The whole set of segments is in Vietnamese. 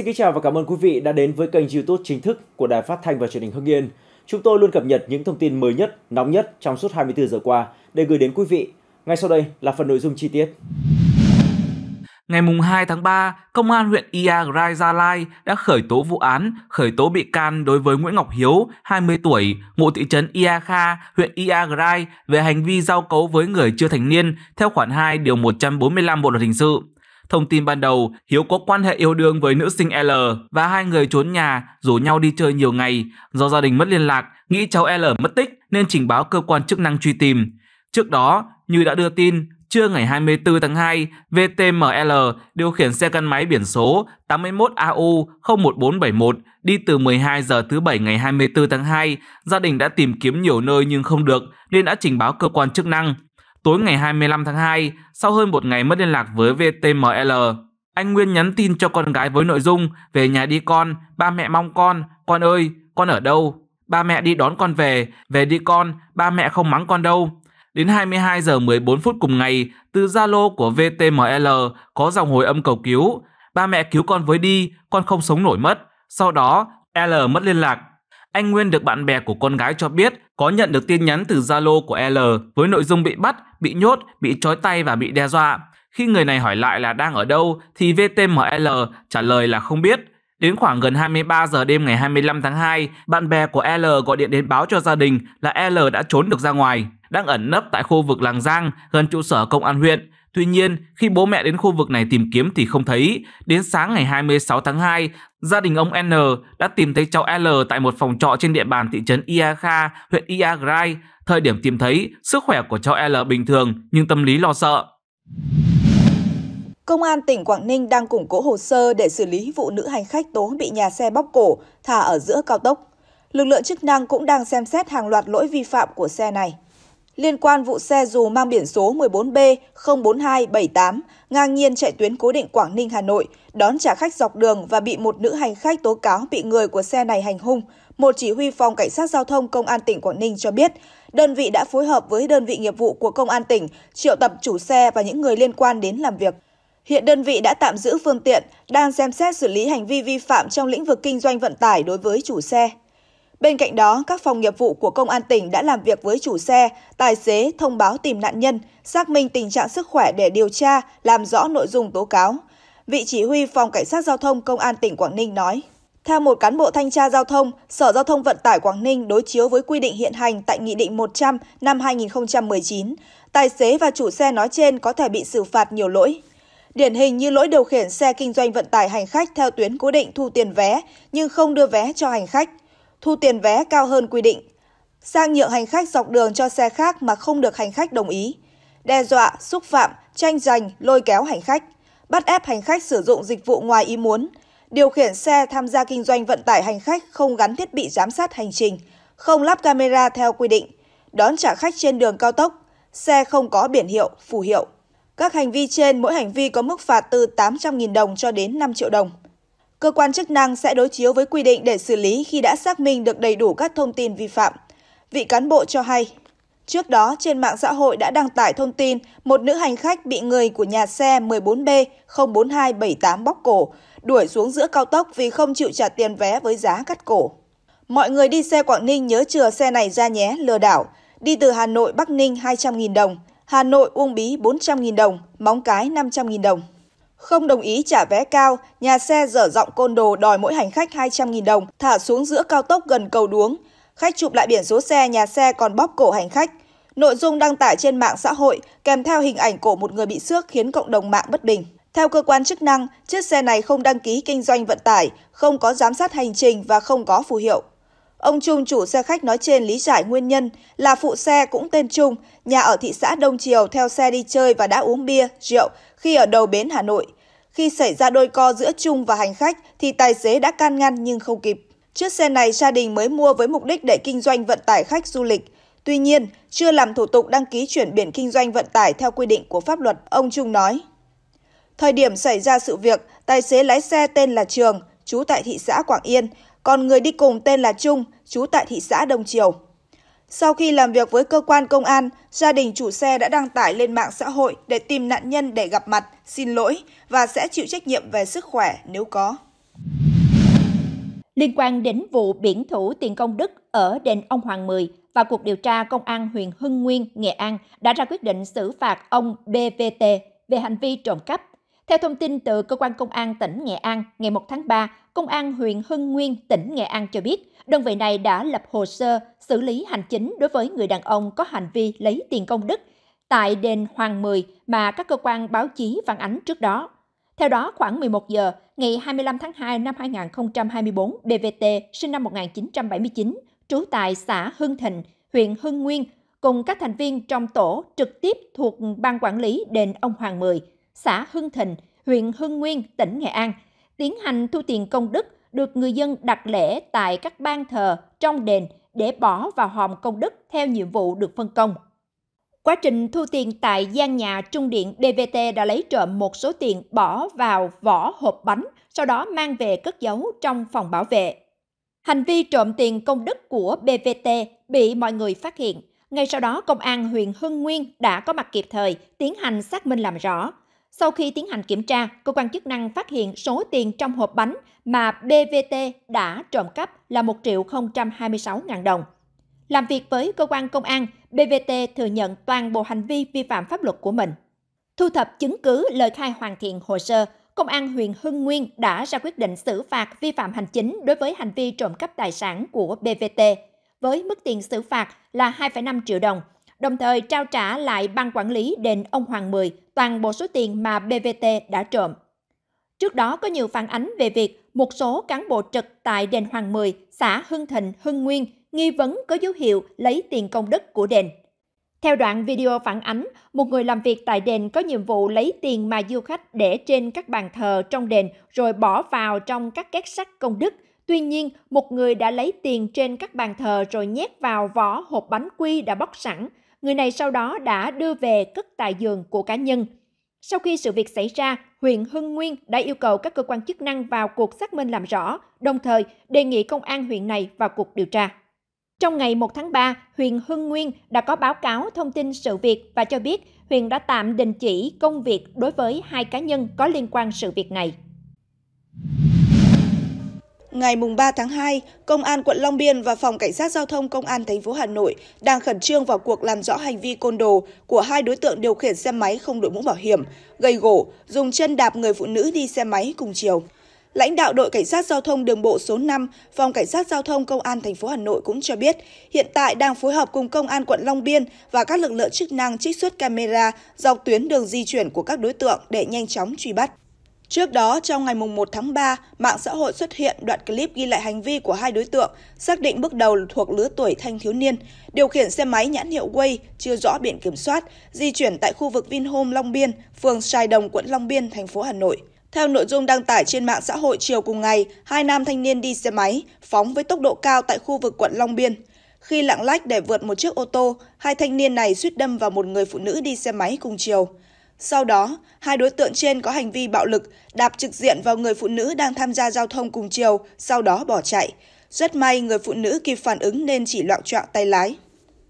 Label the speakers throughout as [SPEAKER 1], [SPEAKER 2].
[SPEAKER 1] Xin kính chào và cảm ơn quý vị đã đến với kênh YouTube chính thức của Đài Phát thanh và Truyền hình Hưng Yên. Chúng tôi luôn cập nhật những thông tin mới nhất, nóng nhất trong suốt 24 giờ qua để gửi đến quý vị. Ngay sau đây là phần nội dung chi tiết. Ngày 2 tháng 3, Công an huyện Ia Grai, Gia Lai đã khởi tố vụ án, khởi tố bị can đối với Nguyễn Ngọc Hiếu, 20 tuổi, ngụ thị trấn Ia Kha, huyện Ia Grai về hành vi giao cấu với người chưa thành niên theo khoản 2 điều 145 Bộ luật hình sự. Thông tin ban đầu, Hiếu có quan hệ yêu đương với nữ sinh L và hai người trốn nhà, rủ nhau đi chơi nhiều ngày. Do gia đình mất liên lạc, nghĩ cháu L mất tích nên trình báo cơ quan chức năng truy tìm. Trước đó, như đã đưa tin, trưa ngày 24 tháng 2, VTML điều khiển xe gắn máy biển số 81AU01471 đi từ 12 giờ thứ Bảy ngày 24 tháng 2. Gia đình đã tìm kiếm nhiều nơi nhưng không được nên đã trình báo cơ quan chức năng. Tối ngày 25 tháng 2, sau hơn một ngày mất liên lạc với VTML, anh Nguyên nhắn tin cho con gái với nội dung về nhà đi con, ba mẹ mong con, con ơi, con ở đâu? Ba mẹ đi đón con về, về đi con, ba mẹ không mắng con đâu. Đến 22 giờ 14 phút cùng ngày, từ Zalo của VTML có dòng hồi âm cầu cứu. Ba mẹ cứu con với đi, con không sống nổi mất. Sau đó, L mất liên lạc anh Nguyên được bạn bè của con gái cho biết có nhận được tin nhắn từ Zalo của L với nội dung bị bắt, bị nhốt, bị trói tay và bị đe dọa. Khi người này hỏi lại là đang ở đâu thì VTML trả lời là không biết. Đến khoảng gần 23 giờ đêm ngày 25 tháng 2, bạn bè của L gọi điện đến báo cho gia đình là L đã trốn được ra ngoài đang ẩn nấp tại khu vực Làng Giang gần trụ sở công an huyện. Tuy nhiên, khi bố mẹ đến khu vực này tìm kiếm thì không thấy. Đến sáng ngày 26 tháng 2, gia đình ông N đã tìm thấy cháu L tại một phòng trọ trên địa bàn thị trấn Iakha, huyện Iagrai. Thời điểm tìm thấy, sức khỏe của cháu L bình thường nhưng tâm lý lo sợ.
[SPEAKER 2] Công an tỉnh Quảng Ninh đang củng cố hồ sơ để xử lý vụ nữ hành khách tố bị nhà xe bóc cổ, thả ở giữa cao tốc. Lực lượng chức năng cũng đang xem xét hàng loạt lỗi vi phạm của xe này liên quan vụ xe dù mang biển số 14B04278 ngang nhiên chạy tuyến cố định Quảng Ninh Hà Nội, đón trả khách dọc đường và bị một nữ hành khách tố cáo bị người của xe này hành hung. Một chỉ huy phòng cảnh sát giao thông công an tỉnh Quảng Ninh cho biết, đơn vị đã phối hợp với đơn vị nghiệp vụ của công an tỉnh triệu tập chủ xe và những người liên quan đến làm việc. Hiện đơn vị đã tạm giữ phương tiện, đang xem xét xử lý hành vi vi phạm trong lĩnh vực kinh doanh vận tải đối với chủ xe. Bên cạnh đó, các phòng nghiệp vụ của Công an tỉnh đã làm việc với chủ xe, tài xế thông báo tìm nạn nhân, xác minh tình trạng sức khỏe để điều tra, làm rõ nội dung tố cáo. Vị chỉ huy Phòng Cảnh sát Giao thông Công an tỉnh Quảng Ninh nói. Theo một cán bộ thanh tra giao thông, Sở Giao thông Vận tải Quảng Ninh đối chiếu với quy định hiện hành tại Nghị định 100 năm 2019, tài xế và chủ xe nói trên có thể bị xử phạt nhiều lỗi. Điển hình như lỗi điều khiển xe kinh doanh vận tải hành khách theo tuyến cố định thu tiền vé nhưng không đưa vé cho hành khách, thu tiền vé cao hơn quy định, sang nhượng hành khách dọc đường cho xe khác mà không được hành khách đồng ý, đe dọa, xúc phạm, tranh giành, lôi kéo hành khách, bắt ép hành khách sử dụng dịch vụ ngoài ý muốn, điều khiển xe tham gia kinh doanh vận tải hành khách không gắn thiết bị giám sát hành trình, không lắp camera theo quy định, đón trả khách trên đường cao tốc, xe không có biển hiệu, phù hiệu. Các hành vi trên mỗi hành vi có mức phạt từ 800.000 đồng cho đến 5 triệu đồng. Cơ quan chức năng sẽ đối chiếu với quy định để xử lý khi đã xác minh được đầy đủ các thông tin vi phạm. Vị cán bộ cho hay, trước đó trên mạng xã hội đã đăng tải thông tin một nữ hành khách bị người của nhà xe 14B 04278 bóc cổ, đuổi xuống giữa cao tốc vì không chịu trả tiền vé với giá cắt cổ. Mọi người đi xe Quảng Ninh nhớ chừa xe này ra nhé, lừa đảo. Đi từ Hà Nội Bắc Ninh 200.000 đồng, Hà Nội Uông Bí 400.000 đồng, Móng Cái 500.000 đồng. Không đồng ý trả vé cao, nhà xe dở giọng côn đồ đòi mỗi hành khách 200.000 đồng thả xuống giữa cao tốc gần cầu đuống. Khách chụp lại biển số xe, nhà xe còn bóp cổ hành khách. Nội dung đăng tải trên mạng xã hội kèm theo hình ảnh cổ một người bị xước khiến cộng đồng mạng bất bình. Theo cơ quan chức năng, chiếc xe này không đăng ký kinh doanh vận tải, không có giám sát hành trình và không có phù hiệu. Ông Trung chủ xe khách nói trên lý giải nguyên nhân là phụ xe cũng tên Trung, nhà ở thị xã Đông Triều theo xe đi chơi và đã uống bia, rượu khi ở đầu bến Hà Nội. Khi xảy ra đôi co giữa Trung và hành khách thì tài xế đã can ngăn nhưng không kịp. Chiếc xe này gia đình mới mua với mục đích để kinh doanh vận tải khách du lịch. Tuy nhiên, chưa làm thủ tục đăng ký chuyển biển kinh doanh vận tải theo quy định của pháp luật, ông Trung nói. Thời điểm xảy ra sự việc, tài xế lái xe tên là Trường, trú tại thị xã Quảng Yên, còn người đi cùng tên là Trung, trú tại thị xã Đông Triều. Sau khi làm việc với cơ quan công an, gia đình chủ xe đã đăng tải lên mạng xã hội để tìm nạn nhân để gặp mặt, xin lỗi và sẽ chịu trách nhiệm về sức khỏe nếu có.
[SPEAKER 3] Liên quan đến vụ biển thủ tiền công đức ở đền ông Hoàng Mười và cuộc điều tra công an huyện Hưng Nguyên, Nghệ An đã ra quyết định xử phạt ông BVT về hành vi trộm cắp theo thông tin từ cơ quan công an tỉnh Nghệ An, ngày 1 tháng 3, công an huyện Hưng Nguyên, tỉnh Nghệ An cho biết, đơn vị này đã lập hồ sơ xử lý hành chính đối với người đàn ông có hành vi lấy tiền công đức tại đền Hoàng Mười mà các cơ quan báo chí phản ánh trước đó. Theo đó, khoảng 11 giờ ngày 25 tháng 2 năm 2024, BVT sinh năm 1979, trú tại xã Hưng Thịnh, huyện Hưng Nguyên, cùng các thành viên trong tổ trực tiếp thuộc Ban Quản lý Đền Ông Hoàng Mười – xã Hưng Thịnh, huyện Hưng Nguyên, tỉnh Nghệ An, tiến hành thu tiền công đức được người dân đặt lễ tại các ban thờ trong đền để bỏ vào hòm công đức theo nhiệm vụ được phân công. Quá trình thu tiền tại gian nhà trung điện bvt đã lấy trộm một số tiền bỏ vào vỏ hộp bánh, sau đó mang về cất giấu trong phòng bảo vệ. Hành vi trộm tiền công đức của BVT bị mọi người phát hiện. Ngay sau đó, công an huyện Hưng Nguyên đã có mặt kịp thời, tiến hành xác minh làm rõ. Sau khi tiến hành kiểm tra, cơ quan chức năng phát hiện số tiền trong hộp bánh mà BVT đã trộm cắp là 1 triệu 026 ngàn đồng. Làm việc với cơ quan công an, BVT thừa nhận toàn bộ hành vi vi phạm pháp luật của mình. Thu thập chứng cứ lời khai hoàn thiện hồ sơ, Công an huyện Hưng Nguyên đã ra quyết định xử phạt vi phạm hành chính đối với hành vi trộm cắp tài sản của BVT với mức tiền xử phạt là 2,5 triệu đồng đồng thời trao trả lại ban quản lý đền ông Hoàng Mười toàn bộ số tiền mà BVT đã trộm. Trước đó có nhiều phản ánh về việc một số cán bộ trực tại đền Hoàng Mười, xã Hưng Thịnh, Hưng Nguyên nghi vấn có dấu hiệu lấy tiền công đức của đền. Theo đoạn video phản ánh, một người làm việc tại đền có nhiệm vụ lấy tiền mà du khách để trên các bàn thờ trong đền rồi bỏ vào trong các két sắt công đức. Tuy nhiên, một người đã lấy tiền trên các bàn thờ rồi nhét vào vỏ hộp bánh quy đã bóc sẵn, người này sau đó đã đưa về cất tại giường của cá nhân. Sau khi sự việc xảy ra, huyện Hưng Nguyên đã yêu cầu các cơ quan chức năng vào cuộc xác minh làm rõ, đồng thời đề nghị công an huyện này vào cuộc điều tra. Trong ngày 1 tháng 3, huyện Hưng Nguyên đã có báo cáo thông tin sự việc và cho biết huyện đã tạm đình chỉ công việc đối với hai cá nhân có liên quan sự việc này.
[SPEAKER 2] Ngày 3 tháng 2, Công an quận Long Biên và Phòng Cảnh sát Giao thông Công an thành phố Hà Nội đang khẩn trương vào cuộc làm rõ hành vi côn đồ của hai đối tượng điều khiển xe máy không đội mũ bảo hiểm, gây gỗ, dùng chân đạp người phụ nữ đi xe máy cùng chiều. Lãnh đạo đội cảnh sát giao thông đường bộ số 5, phòng cảnh sát giao thông công an thành phố Hà Nội cũng cho biết, hiện tại đang phối hợp cùng công an quận Long Biên và các lực lượng chức năng trích xuất camera dọc tuyến đường di chuyển của các đối tượng để nhanh chóng truy bắt. Trước đó, trong ngày 1 tháng 3, mạng xã hội xuất hiện đoạn clip ghi lại hành vi của hai đối tượng, xác định bước đầu thuộc lứa tuổi thanh thiếu niên, điều khiển xe máy nhãn hiệu Way chưa rõ biển kiểm soát, di chuyển tại khu vực Vinhome Long Biên, phường Sài Đồng, quận Long Biên, thành phố Hà Nội. Theo nội dung đăng tải trên mạng xã hội chiều cùng ngày, hai nam thanh niên đi xe máy, phóng với tốc độ cao tại khu vực quận Long Biên. Khi lạng lách để vượt một chiếc ô tô, hai thanh niên này suýt đâm vào một người phụ nữ đi xe máy cùng chiều. Sau đó, hai đối tượng trên có hành vi bạo lực, đạp trực diện vào người phụ nữ đang tham gia giao thông cùng chiều, sau đó bỏ chạy. Rất may người phụ nữ kịp phản ứng nên chỉ loạn trọng tay lái.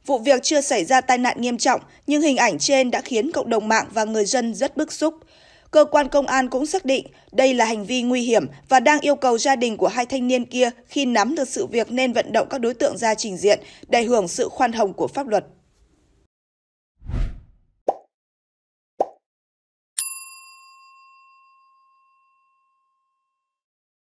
[SPEAKER 2] Vụ việc chưa xảy ra tai nạn nghiêm trọng, nhưng hình ảnh trên đã khiến cộng đồng mạng và người dân rất bức xúc. Cơ quan công an cũng xác định đây là hành vi nguy hiểm và đang yêu cầu gia đình của hai thanh niên kia khi nắm được sự việc nên vận động các đối tượng ra trình diện để hưởng sự khoan hồng của pháp luật.